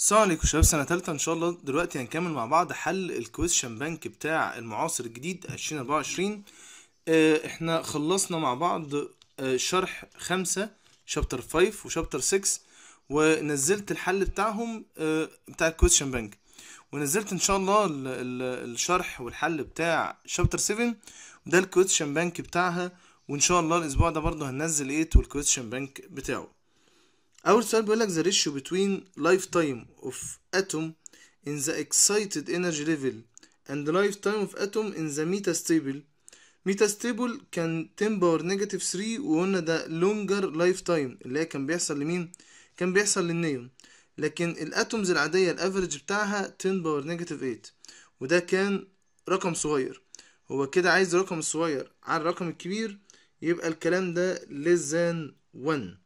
السلام عليكم شباب سنة تالتة إن شاء الله دلوقتي هنكمل مع بعض حل الكويشن بانك بتاع المعاصر الجديد 2024 اه إحنا خلصنا مع بعض آه، شرح خمسة شابتر 5 وشابتر 6 ونزلت الحل بتاعهم آه، بتاع الكويشن بانك ونزلت إن شاء الله الشرح والحل بتاع شابتر 7 وده الكويشن بانك بتاعها وإن شاء الله الأسبوع ده برضه هننزل 8 والكويشن بانك بتاعه اول سؤال بيقول لك the ratio between lifetime of atom in the excited energy level and the lifetime of atom in the metastable metastable كان 10 power negative 3 وقلنا ده longer lifetime اللي هي كان بيحصل لمين كان بيحصل للنيون لكن الاتومز العادية الافريج بتاعها 10 power negative 8 وده كان رقم صغير هو كده عايز الرقم الصغير على الرقم الكبير يبقى الكلام ده less than 1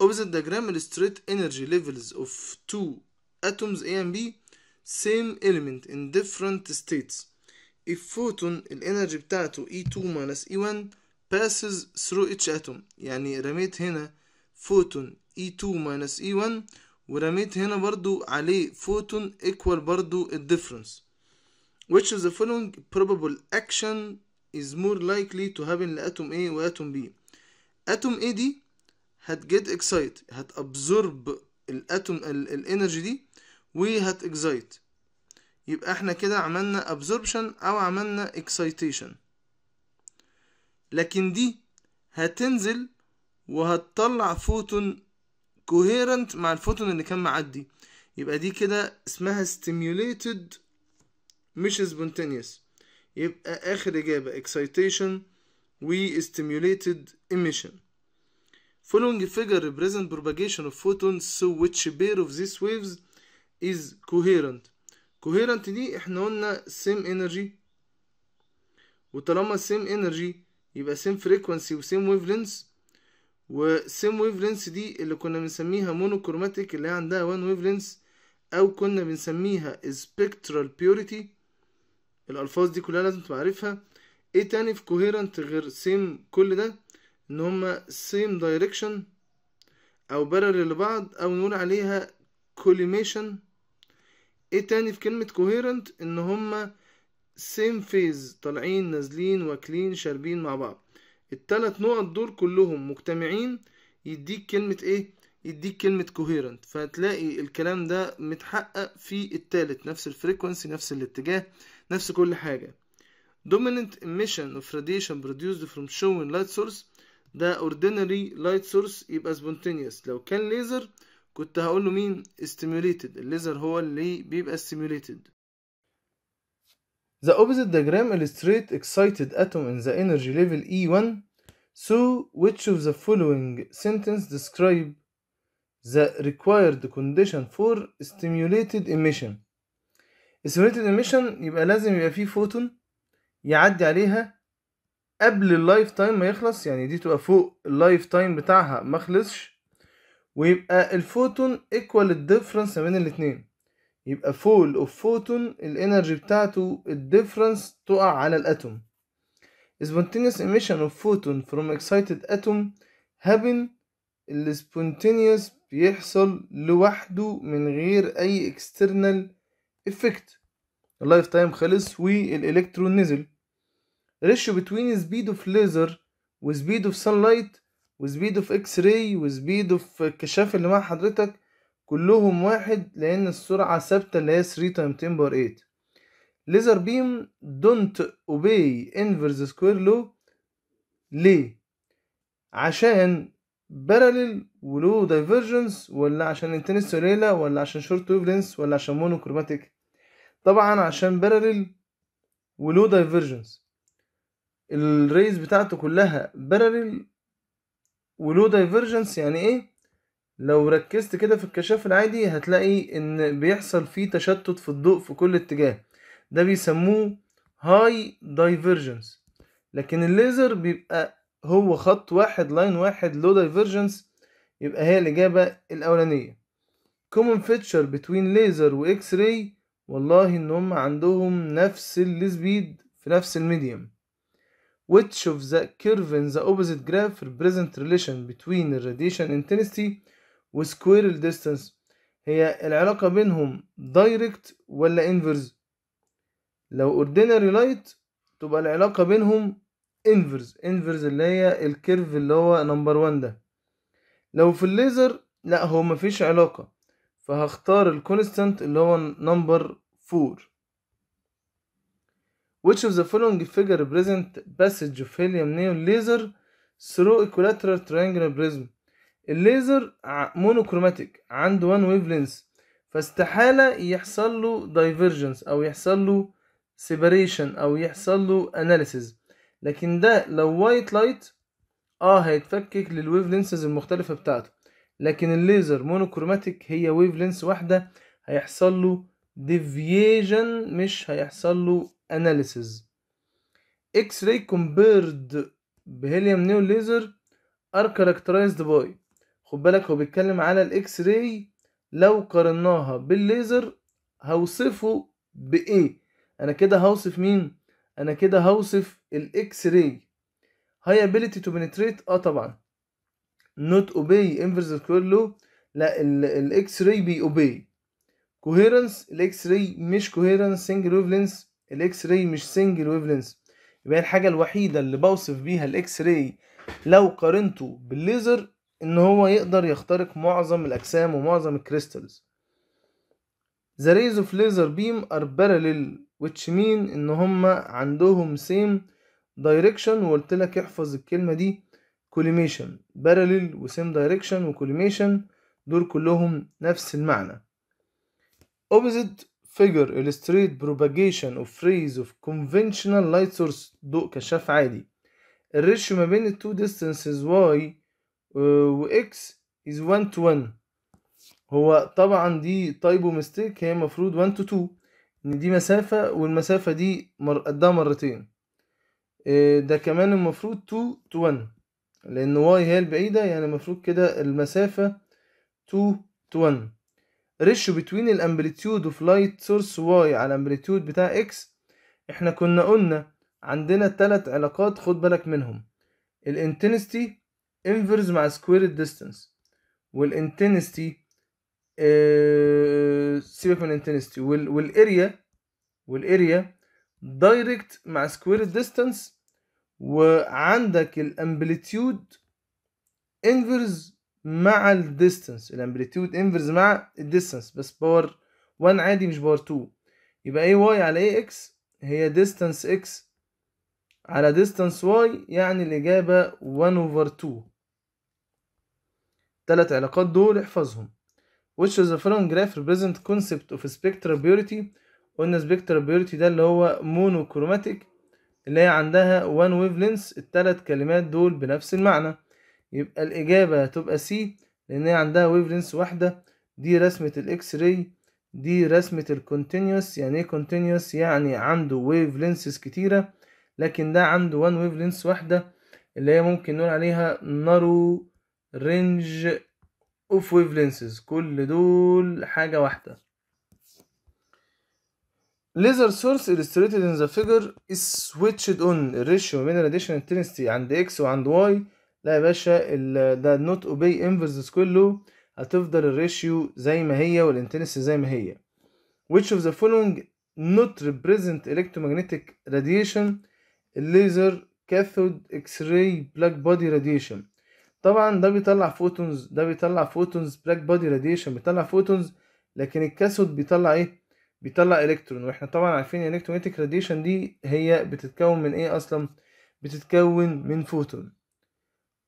opposite diagram illustrate energy levels of two atoms A and B same element in different states. If photon الانرجي بتاعته E2 minus E1 passes through each atom يعني رميت هنا photon E2 minus E1 ورميت هنا برضو عليه photon equal برضو difference which of the following probable action is more likely to happen لأتوم A وأتوم B أتوم A دي هتجيت اكسايت هتابزورب الاتوم الانرجي دي وهت يبقى احنا كده عملنا ابزوربشن او عملنا اكسايتيشن لكن دي هتنزل وهتطلع فوتون كوهيرنت مع الفوتون اللي كان معدي يبقى دي كده اسمها stimulated مش spontaneous يبقى اخر اجابه excitation و stimulated emission Following figure represent propagation of photons so which pair of these waves is coherent coherent دي احنا قلنا same energy وطالما same energy يبقى same frequency و same wavelength و same wavelength دي اللي كنا بنسميها monochromatic اللي هي عندها one wavelength او كنا بنسميها spectral purity الالفاظ دي كلها لازم تبقى عارفها ايه تاني في coherent غير same كل ده ان هما same direction او parallel لبعض او نقول عليها collimation ايه تاني في كلمة coherent ان هما same phase طالعين نازلين واكلين شاربين مع بعض التلات نقط دول كلهم مجتمعين يديك كلمة ايه يديك كلمة coherent فهتلاقي الكلام ده متحقق في التالت نفس الفريكونسي نفس الاتجاه نفس كل حاجة dominant emission of radiation produced from showing light source ده ordinary light source يبقى spontaneous لو كان ليزر كنت هقول له مين stimulated الليزر هو اللي بيبقى stimulated The opposite diagram illustrates excited atom in the energy level E1 so which of the following sentence describe the required condition for stimulated emission stimulated emission يبقى لازم يبقى فيه فوتون يعدي عليها قبل اللايف تايم ما يخلص يعني دي تبقى فوق اللايف تايم بتاعها ما خلصش ويبقى الفوتون ايكوال الديفرنس ما بين الاتنين يبقى فول اوف فوتون الانرجي بتاعته الديفرنس تقع على الاتوم spontaneous emission of photon from excited atom happen السبونتينيوس بيحصل لوحده من غير اي external effect اللايف تايم خلص والالكترون نزل ريشيو بتوين سبيد اوف ليزر وسبيد اوف سان لايت وسبيد اوف اكس راي وسبيد اوف الكشاف اللي مع حضرتك كلهم واحد لان السرعة ثابتة اللي هي 3 تايم 10 باور 8 ليزر بيم دونت اوبي انفرز سكوير لو ليه عشان بارلل ولو دايفرجنس ولا عشان انتنس قليلة ولا عشان شورت ويف لينس ولا عشان مونوكروماتيك طبعا عشان بارلل ولو دايفرجنس الريز بتاعته كلها باراليل ولو دايفرجنس يعني ايه لو ركزت كده في الكشاف العادي هتلاقي ان بيحصل فيه تشتت في الضوء في كل اتجاه ده بيسموه هاي دايفرجنس لكن الليزر بيبقى هو خط واحد لاين واحد لو دايفرجنس يبقى هي الإجابة الأولانية common feature between laser و x ray والله إن هم عندهم نفس السبيد في نفس الميديم which of the curve in the opposite graph represent relation between the radiation intensity with square distance هي العلاقة بينهم direct ولا inverse لو ordinary light تبقى العلاقة بينهم inverse inverse اللي هي الكيرف اللي هو number one ده لو في الليزر لا هو مفيش علاقة فهختار الكونستانت اللي هو number four which of the following figure represent passage of helium neon laser through equilateral triangular prism الليزر مونوكروماتيك عنده وان ويف لينس فاستحالة يحصل له دايفرجنس او يحصل له سيباريشن او يحصل له اناليسيز لكن ده لو وايت لايت اه هيتفكك للويف لينسز المختلفة بتاعته لكن الليزر مونوكروماتيك هي ويف لينس واحدة هيحصل له ديفيجن مش هيحصل له analysis X-ray compared بهيليوم نيو ليزر are characterized by خد بالك هو بيتكلم على الاكس راي لو قارناها بالليزر هوصفه بايه انا كده هوصف مين انا كده هوصف الاكس راي هاي ability to penetrate اه طبعا not obey inverse square law لا الاكس راي بي obey coherence الاكس راي مش coherence single wavelength الاكس راي مش سنجل ويف يبقى الحاجه الوحيده اللي بوصف بيها الاكس راي لو قارنته بالليزر ان هو يقدر يخترق معظم الاجسام ومعظم الكريستالز The rays of laser beam are parallel which mean ان هما عندهم same direction وقلت لك احفظ الكلمة دي collimation parallel و same direction و collimation دول كلهم نفس المعنى opposite figure illustrate propagation of rays of conventional light source ضوء كشاف عادي الريشيو ما بين التو distances y آه، و x is 1 to 1 هو طبعا دي تايبو ميستيك هي المفروض 1 to 2 ان دي مسافة والمسافة دي مر... قدها مرتين آه، ده كمان المفروض 2 to 1 لان y هي البعيدة يعني المفروض كده المسافة 2 to 1 ريشو بتوين الامبليتيود اوف لايت سورس واي على الامبليتيود بتاع اكس احنا كنا قلنا عندنا تلات علاقات خد بالك منهم الانتنستي انفرز مع سكوير الديستانس والانتنستي اه سيبك من الانتنستي والاريا والاريا دايركت مع سكوير الديستانس وعندك الامبليتيود انفرز مع الديستنس الامبليتيود انفرز مع الديستنس بس باور 1 عادي مش باور 2 يبقى اي واي على اي اكس هي ديستنس اكس على ديستنس واي يعني الاجابه 1 اوفر 2 تلات علاقات دول احفظهم which is a following graph represent concept of spectral purity قلنا spectral purity ده اللي هو monochromatic اللي هي عندها one wavelength التلات كلمات دول بنفس المعنى يبقى الإجابة هتبقى سي لأن هي عندها ويف لينس واحدة دي رسمة الإكس راي دي رسمة الكونتينيوس يعني إيه كونتينيوس يعني عنده ويف لينسز كتيرة لكن ده عنده وان ويف لينس واحدة اللي هي ممكن نقول عليها نارو رينج اوف ويف لينسز كل دول حاجة واحدة laser source illustrated in the figure is switched on ratio بين الراديشن intensity عند إكس وعند واي لا يا باشا ده النوت اوبي انفرسز كله هتفضل الريشيو زي ما هي والانتنس زي ما هي which of the following not represent electromagnetic radiation laser cathode x-ray black body radiation طبعا ده بيطلع فوتونز ده بيطلع فوتونز بلاك بودي راديشن بيطلع فوتونز لكن الكاثود بيطلع ايه بيطلع الكترون واحنا طبعا عارفين الالكتروميتيك راديشن دي هي بتتكون من ايه اصلا بتتكون من فوتون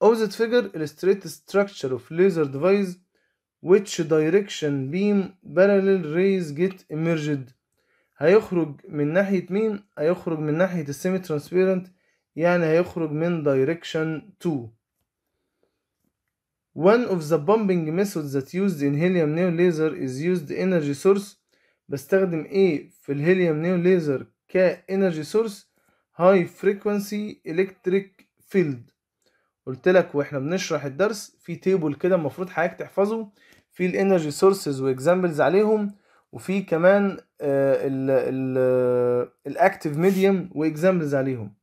Of that figure illustrate structure of laser device which direction beam parallel rays get emerged هيخرج من ناحية مين؟ هيخرج من ناحية السيمي ترانسبيرنت يعني هيخرج من direction 2 One of the bumping methods that used in helium neon laser is used energy source بستخدم ايه في الهيليوم نيون ليزر energy source high frequency electric field قلت لك واحنا بنشرح الدرس في تيبل كده المفروض حضرتك تحفظه في الانرجي سورسز واكزامبلز عليهم وفي كمان الاكتيف ميديوم واكزامبلز عليهم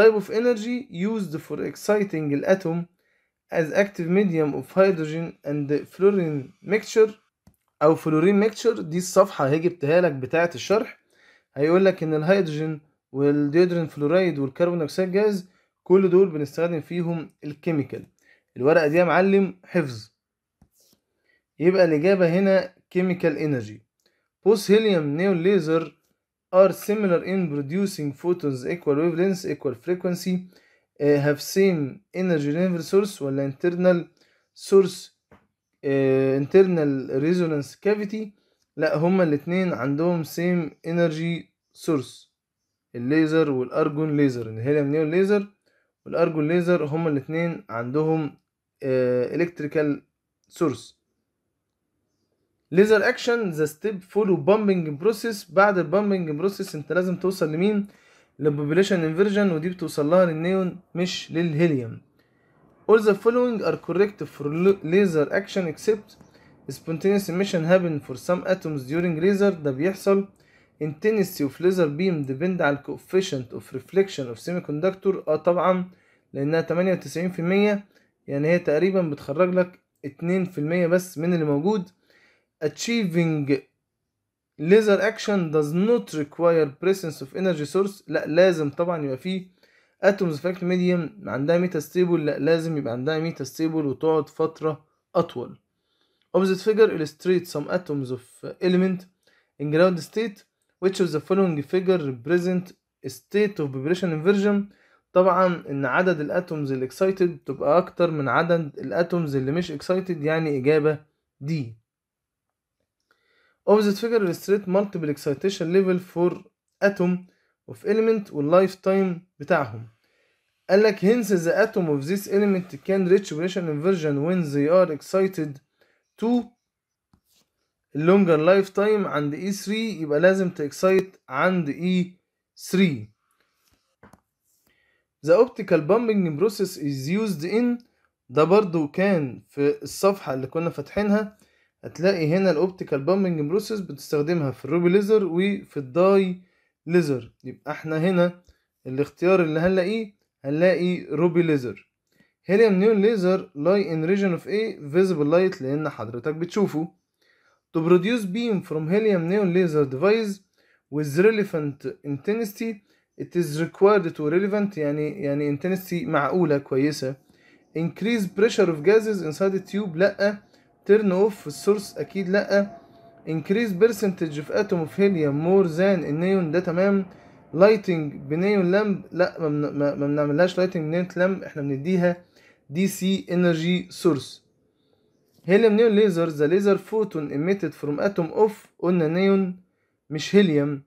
type of energy used for exciting الاتوم as active medium of hydrogen and fluorine mixture او فلورين mixture دي الصفحة جبتها لك بتاعة الشرح هيقول لك ان الهيدروجين والديودرين فلورايد والكربون اكسيد جاز كل دول بنستخدم فيهم الكيميكال الورقة دي يا معلم حفظ يبقى الإجابة هنا كيميكال إنرجي بوس هيليوم نيون ليزر are similar in producing photons equal wavelength equal frequency uh, have same energy ولا انترنال سورس انترنال ريزونانس كافيتي لا هما الاثنين عندهم سيم energy سورس الليزر والارجون ليزر الهيليوم نيون ليزر والارجو الليزر هما الاتنين عندهم الكتريكال سورس ليزر اكشن ذا ستيب فولو بامبنج بروسيس بعد البامبنج بروسيس انت لازم توصل لمين للبوبيليشن انفيرجن ودي بتوصل لها للنيون مش للهيليوم all the following are correct for laser action except spontaneous emission happen for some atoms during laser ده بيحصل intensity of laser beam depend على coefficient of reflection of semiconductor اه طبعا لانها تمانية وتسعين في المية يعني هي تقريبا بتخرج لك اتنين في المية بس من اللي موجود achieving laser action does not require presence of energy source لا لازم طبعا يبقى فيه atoms of active medium عندها ميتا ستيبل لا لازم يبقى عندها ميتا ستيبل وتقعد فترة أطول opposite figure illustrates some atoms of element in ground state which of the following figure represent state of vibration inversion طبعا ان عدد الاتومز اللي excited تبقى اكتر من عدد الاتومز اللي مش excited يعني اجابه دي opposite figure illustrate multiple excitation level for atom of element واللايف تايم بتاعهم قال لك hence the atom of this element can reach vibration inversion when they are excited to اللونجر لايف تايم عند اي 3 يبقى لازم تاكسايت عند اي 3 ذا اوبتيكال بامبنج بروسيس از يوزد ان ده برضو كان في الصفحه اللي كنا فاتحينها هتلاقي هنا الاوبتيكال بامبنج بروسيس بتستخدمها في الروبي ليزر وفي الداي ليزر يبقى احنا هنا الاختيار اللي هنلاقيه هنلاقي روبي ليزر هيليوم نيون ليزر لاي ان ريجن اوف ايه فيزيبل لايت لان حضرتك بتشوفه to produce beam from helium neon laser device with relevant intensity it is required to relevant يعني يعني intensity معقولة كويسة increase pressure of gases inside the tube لأ turn off source أكيد لأ increase percentage of atom of helium more than neon ده تمام lighting بنيون لامب لأ ما بنعملهاش lighting بنيون لامب احنا بنديها DC energy source هيليوم نيون ليزر ذا ليزر فوتون emitted فروم اتوم اوف قلنا نيون مش هيليوم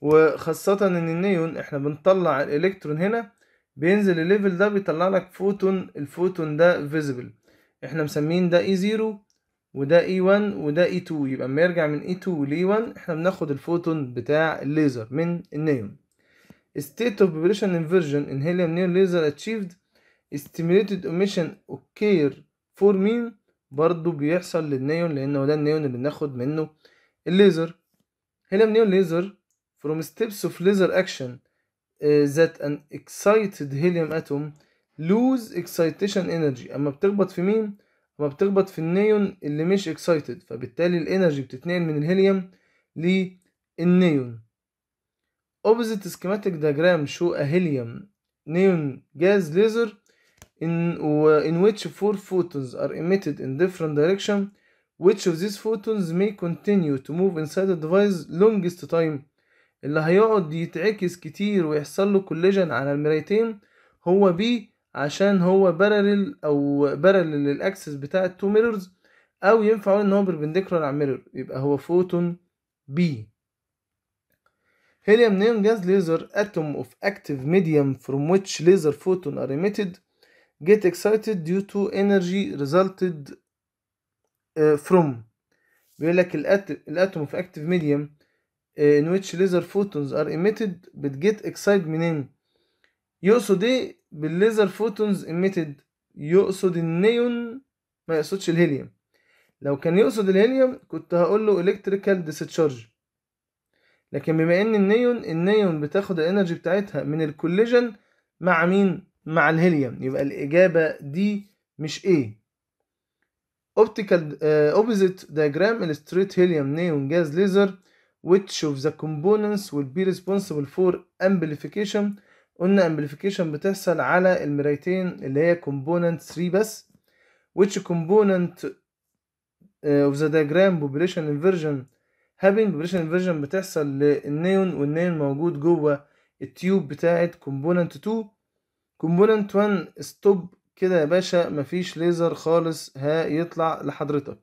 وخاصة ان النيون احنا بنطلع الالكترون هنا بينزل الليفل ده بيطلع لك فوتون الفوتون ده فيزيبل احنا مسمين ده اي e زيرو وده اي e 1 وده اي e 2 يبقى اما يرجع من اي 2 لاي 1 احنا بناخد الفوتون بتاع الليزر من النيون state of population inversion in helium neon laser achieved stimulated emission occur for mean برضو بيحصل للنيون لان هو ده النيون اللي بناخد منه الليزر هنا منيون ليزر from steps of laser action uh, that an excited helium atom lose excitation energy اما بتخبط في مين اما بتخبط في النيون اللي مش excited فبالتالي الانرجي بتتنقل من الهيليوم للنيون opposite schematic diagram show a helium neon gas laser in, in which four photons are emitted in different direction which of these photons may continue to move inside the device longest time اللي هيقعد يتعكس كتير ويحصل له كوليجن على المرايتين هو B عشان هو بارلل او بارلل للاكسس بتاع التو ميرورز او ينفع اقول ان هو بيربنديكولار على الميرور يبقى هو فوتون B هيليوم نيون جاز ليزر اتوم اوف اكتيف ميديوم فروم which laser فوتون are emitted get excited due to energy resulted uh, from بيقول لك الاتوم في active medium uh, in which laser photons are emitted بتجيت excited منين يقصد ايه بالليزر فوتونز emitted يقصد النيون ما يقصدش الهيليوم لو كان يقصد الهيليوم كنت هقول له electrical discharge لكن بما ان النيون النيون بتاخد الانرجي بتاعتها من الكوليجن مع مين مع الهيليوم يبقى الإجابة دي مش إيه Optical uh, opposite diagram illustrate helium neon gas laser which of the components will be responsible for amplification قلنا amplification بتحصل على المرايتين اللي هي component 3 بس which component uh, of the diagram population inversion having population inversion بتحصل للنيون والنيون موجود جوه التيوب بتاعت component 2 كومبوننت 1 ستوب كده يا باشا مفيش ليزر خالص ها يطلع لحضرتك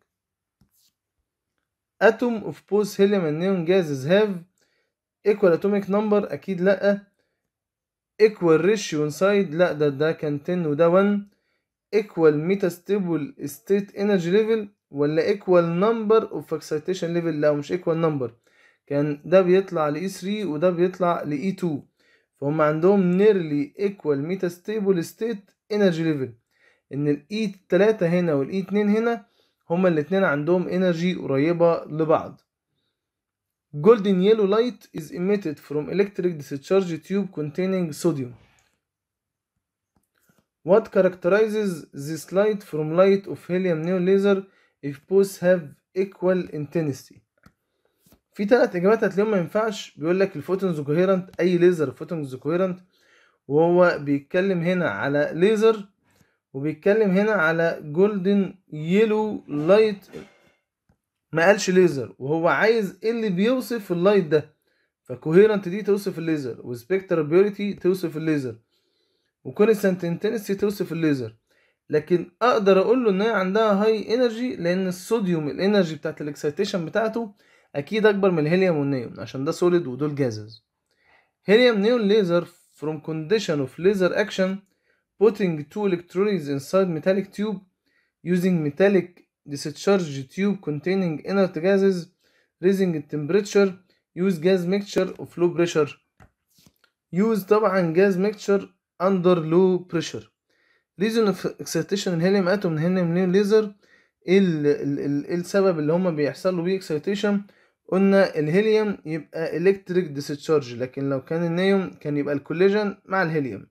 اتوم اوف بوز هيليوم اند نيون جازز هاف ايكوال اتوميك نمبر اكيد لا ايكوال ريشيو انسايد لا ده ده كان 10 وده 1 ايكوال ميتا ستيبل ستيت انرجي ليفل ولا ايكوال نمبر اوف اكسيتيشن ليفل لا مش ايكوال نمبر كان ده بيطلع ل 3 وده بيطلع ل 2 فهم عندهم nearly equal metastable state energy level. إن ال E 3 هنا وال E 2 هنا هما الاتنين عندهم energy قريبة لبعض golden yellow light is emitted from electric discharge tube containing sodium what characterizes this light from light of helium neon laser if both have equal intensity في ثلاث اجابات هتلاقيهم ما ينفعش بيقول لك الفوتونز كوهيرنت اي ليزر فوتونز كوهيرنت وهو بيتكلم هنا على ليزر وبيتكلم هنا على جولدن يلو لايت ما قالش ليزر وهو عايز ايه اللي بيوصف اللايت ده فكوهيرنت دي توصف الليزر وسبكتر بيوريتي توصف الليزر وكونستنت انتنسي توصف الليزر لكن اقدر اقول له ان هي عندها هاي انرجي لان الصوديوم الانرجي بتاعت الاكسيتيشن بتاعته اكيد اكبر من الهيليوم والنيون عشان ده سوليد ودول جازز هيليوم نيون ليزر from condition of laser action putting two electrodes inside metallic tube using metallic discharge tube containing inert gases raising temperature use gas mixture of low pressure use طبعا gas mixture under low pressure reason of excitation الهيليوم اتوم الهيليوم نيون ليزر ايه السبب اللي هما بيحصلوا بيه excitation قلنا الهيليوم يبقى electric discharge لكن لو كان النيوم كان يبقى الكوليجن مع الهيليوم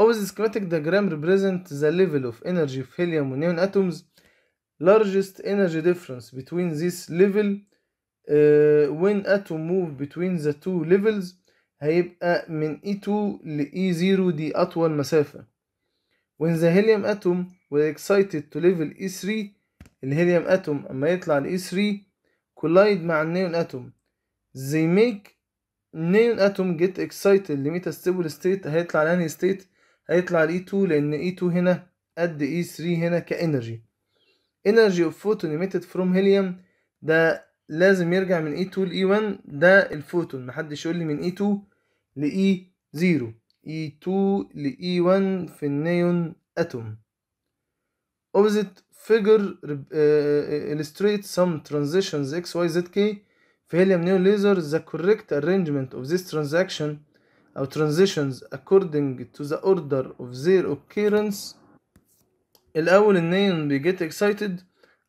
Always schematic diagram represent the level of energy of helium and neon atoms largest energy difference between this level uh, when atom move between the two levels هيبقى من E2 ل E0 دي أطول مسافة when the helium atom was excited to level E3 الهيليوم atom أما يطلع ل E3 collide مع النيون اتوم they make النيون اتوم get excited ستيبل ستيت هيطلع لانهي ستيت هيطلع ال E2 لان E2 هنا قد E3 هنا كإنرجي energy of photon emitted from helium ده لازم يرجع من E2 ل E1 ده الفوتون محدش يقول لي من E2 ل E0 E2 ل E1 في النيون اتوم opposite figure uh, illustrates some transitions x, y, z, k في helium neon laser the correct arrangement of this transaction أو transitions according to the order of their occurrence الأول النيون بيجيت excited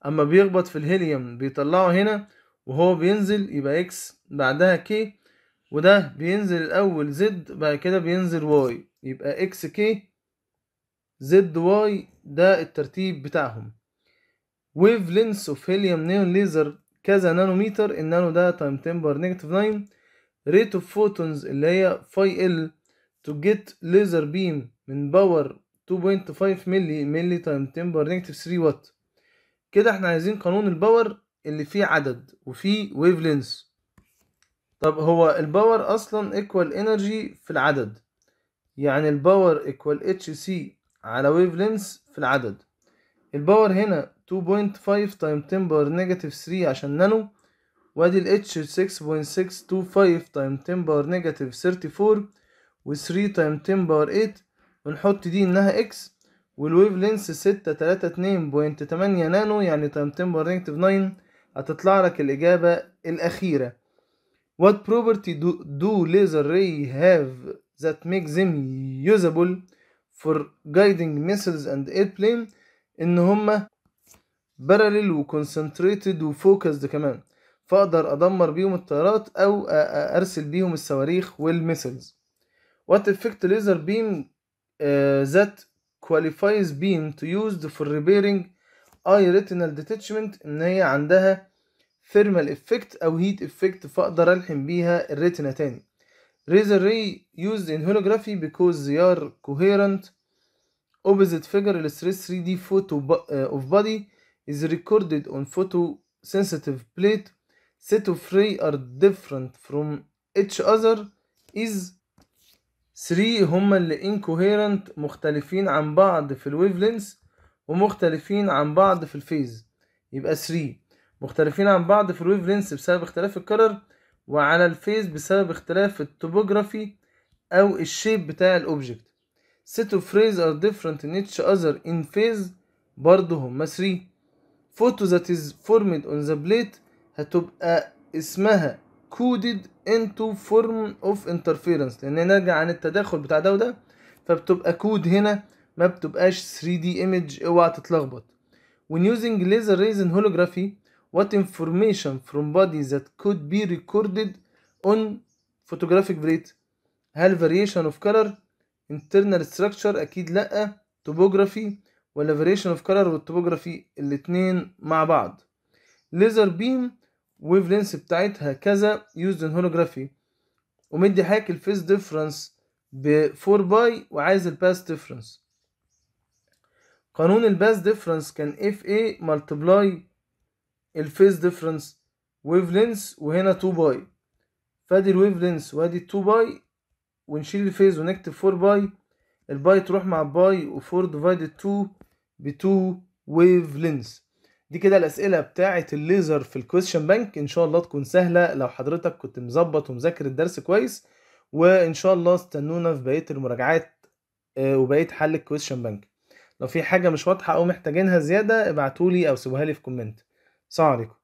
أما بيخبط في الهيليوم بيطلعه هنا وهو بينزل يبقى x بعدها k وده بينزل الأول z بعد كده بينزل y يبقى xk كي زد واي ده الترتيب بتاعهم ويف لينس اوف هيليوم نيون ليزر كذا نانوميتر النانو ده تايم تمبر نيجاتيف 9 ريت اوف فوتونز اللي هي فاي ال تو جيت ليزر بيم من باور 2.5 ملي ملي تايم تمبر نيجاتيف 3 وات كده احنا عايزين قانون الباور اللي فيه عدد وفيه ويف لينس طب هو الباور اصلا ايكوال انرجي في العدد يعني الباور ايكوال اتش سي على ويف لينس في العدد الباور هنا 2.5 تايم 10 باور نيجاتيف 3 عشان نانو وادي ال H 6.625 تايم 10 باور نيجاتيف 34 و3 تايم 10 باور 8 ونحط دي انها X والويف لينس 632.8 نانو يعني تايم 10 باور نيجاتيف 9 هتطلع لك الاجابه الاخيره what property do, do laser ray have that makes them usable for guiding missiles and airplane ان هما بارلل وكونسنتريتد وفوكسد كمان فاقدر ادمر بيهم الطيارات او ارسل بيهم الصواريخ والميسلز وات افكت ليزر بيم ذات كواليفايز بيم تو يوزد فور ريبيرنج اي ريتينال ديتشمنت ان هي عندها ثيرمال افكت او هيت افكت فاقدر الحم بيها الريتنا تاني ليزر ري يوزد ان هولوجرافي بيكوز ذي ار كوهيرنت اوبوزيت فيجر للستريس دي فوتو اوف بادي is recorded on photosensitive plate set of ray are different from each other is 3 هما اللي incoherent مختلفين عن بعض في الويف ومختلفين عن بعض في الفيز يبقى 3 مختلفين عن بعض في الويف بسبب اختلاف الكرر وعلى الفيز بسبب اختلاف التوبوغرافي او الشيب بتاع الاوبجكت set of rays are different in each other in phase برضه هما 3 photo that is formed on the plate هتبقى اسمها coded into form of interference لان نرجع عن التداخل بتاع ده وده فبتبقى كود هنا ما بتبقاش 3D image اوعى تتلخبط when using laser rays in holography what information from body that could be recorded on photographic plate هل variation of color internal structure اكيد لا topography والافريشن اوف كلر والتوبوجرافي الاتنين مع بعض ليزر بيم ويف لينس بتاعتها كذا يوزد ان هولوجرافي ومدي حضرتك الفيس ديفرنس ب 4 باي وعايز الباس ديفرنس قانون الباس ديفرنس كان اف اي ملتبلاي الفيس ديفرنس ويف لينس وهنا 2 باي فادي الويف لينس وادي 2 باي ونشيل الفيز ونكتب 4 باي الباي تروح مع باي و4 ديفايدد 2 ب 2 ويف لينز دي كده الاسئله بتاعه الليزر في الكويشن بانك ان شاء الله تكون سهله لو حضرتك كنت مظبط ومذاكر الدرس كويس وان شاء الله استنونا في بقيه المراجعات آه، وبقيه حل الكويشن بانك لو في حاجه مش واضحه او محتاجينها زياده ابعتولي او سيبوها لي في كومنت سلام عليكم